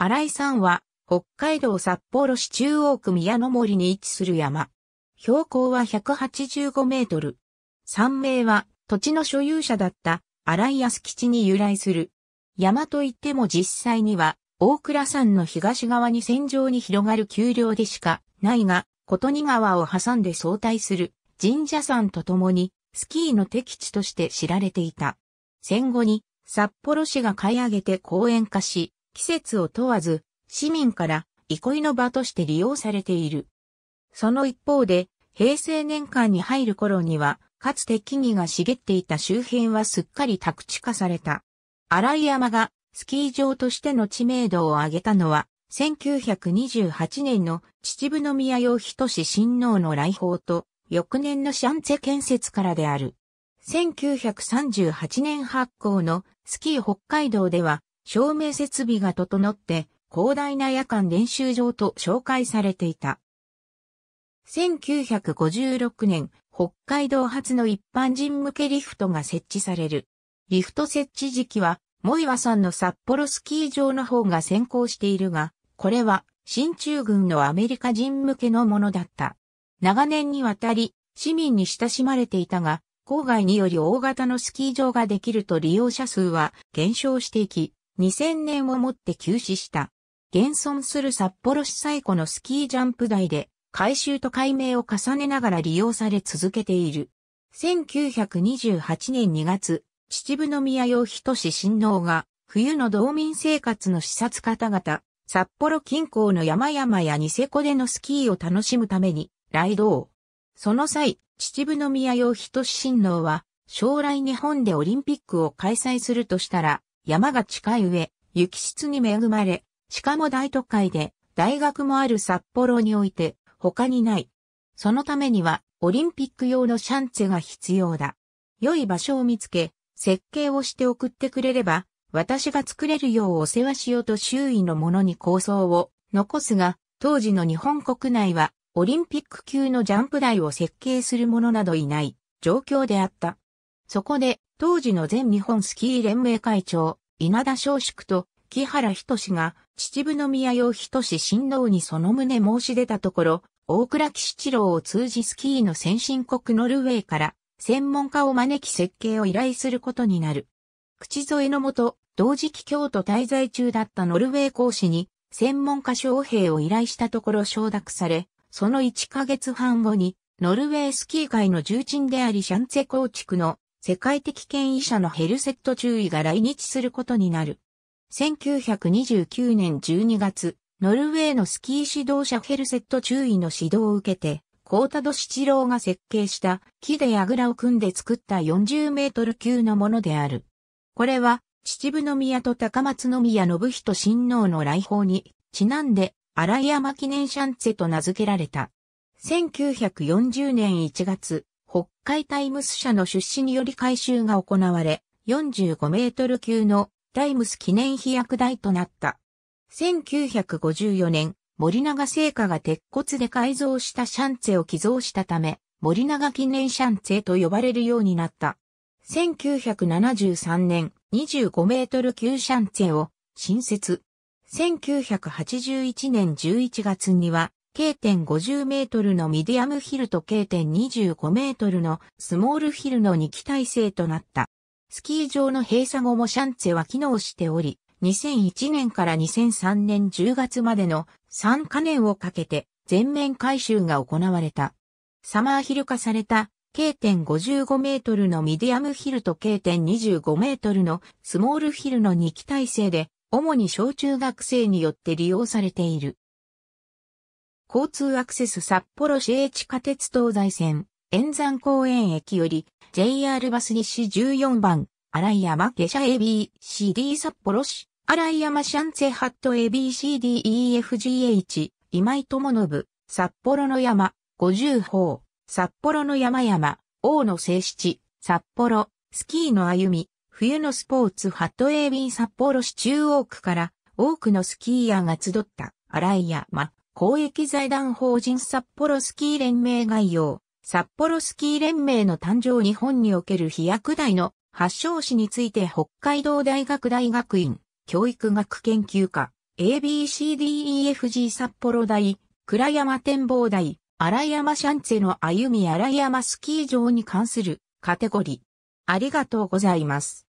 新井山は、北海道札幌市中央区宮の森に位置する山。標高は185メートル。山名は、土地の所有者だった新井安吉に由来する。山といっても実際には、大倉山の東側に線上に広がる丘陵でしかないが、琴似川を挟んで相対する神社山と共に、スキーの敵地として知られていた。戦後に、札幌市が買い上げて公園化し、季節を問わず、市民から憩いの場として利用されている。その一方で、平成年間に入る頃には、かつて木々が茂っていた周辺はすっかり宅地化された。荒井山がスキー場としての知名度を上げたのは、1928年の秩父宮用人志親王の来訪と、翌年のシャンツェ建設からである。1938年発行のスキー北海道では、照明設備が整って広大な夜間練習場と紹介されていた。1956年、北海道発の一般人向けリフトが設置される。リフト設置時期は、モイワさんの札幌スキー場の方が先行しているが、これは、新中軍のアメリカ人向けのものだった。長年にわたり、市民に親しまれていたが、郊外により大型のスキー場ができると利用者数は減少していき、2000年をもって休止した。現存する札幌市最古のスキージャンプ台で、改修と改名を重ねながら利用され続けている。1928年2月、秩父宮用人志親王が、冬の道民生活の視察方々、札幌近郊の山々やニセコでのスキーを楽しむために、来道。その際、秩父宮用人志親王は、将来日本でオリンピックを開催するとしたら、山が近い上、雪質に恵まれ、しかも大都会で、大学もある札幌において、他にない。そのためには、オリンピック用のシャンツェが必要だ。良い場所を見つけ、設計をして送ってくれれば、私が作れるようお世話しようと周囲の者に構想を残すが、当時の日本国内は、オリンピック級のジャンプ台を設計する者などいない状況であった。そこで、当時の全日本スキー連盟会長、稲田昌宿と木原仁が秩父宮用仁親王にその旨申し出たところ、大倉騎治郎を通じスキーの先進国ノルウェーから専門家を招き設計を依頼することになる。口添えのもと、同時期京都滞在中だったノルウェー講師に専門家招聘を依頼したところ承諾され、その1ヶ月半後にノルウェースキー界の重鎮でありシャンツェ構築の世界的権威者のヘルセット注意が来日することになる。1929年12月、ノルウェーのスキー指導者ヘルセット注意の指導を受けて、ータド七郎が設計した木で櫓を組んで作った40メートル級のものである。これは、秩父宮と高松宮信人親王の来訪に、ちなんで、荒山記念シャンツェと名付けられた。1940年1月、北海タイムス社の出資により改修が行われ、45メートル級のタイムス記念飛躍台となった。1954年、森永製菓が鉄骨で改造したシャンツェを寄贈したため、森永記念シャンツェと呼ばれるようになった。1973年、25メートル級シャンツェを新設。1981年11月には、K 点50メートルのミディアムヒルと K 点25メートルのスモールヒルの2機体制となった。スキー場の閉鎖後もシャンツェは機能しており、2001年から2003年10月までの3カ年をかけて全面改修が行われた。サマーヒル化された K.55 メートルのミディアムヒルと K.25 メートルのスモールヒルの2機体制で、主に小中学生によって利用されている。交通アクセス札幌市営地下鉄東西線、円山公園駅より、JR バス西14番、荒井山下車 ABCD 札幌市、荒井山シャンツェハット ABCDEFGH、今井智信、札幌の山、五十方、札幌の山々、王の聖七、札幌、スキーの歩み、冬のスポーツハット AB 札幌市中央区から、多くのスキーヤーが集った、荒井山、公益財団法人札幌スキー連盟概要、札幌スキー連盟の誕生日本における飛躍大の発祥史について北海道大学大学院教育学研究科 ABCDEFG 札幌大倉山展望台荒山シャンツェの歩み荒山スキー場に関するカテゴリー。ありがとうございます。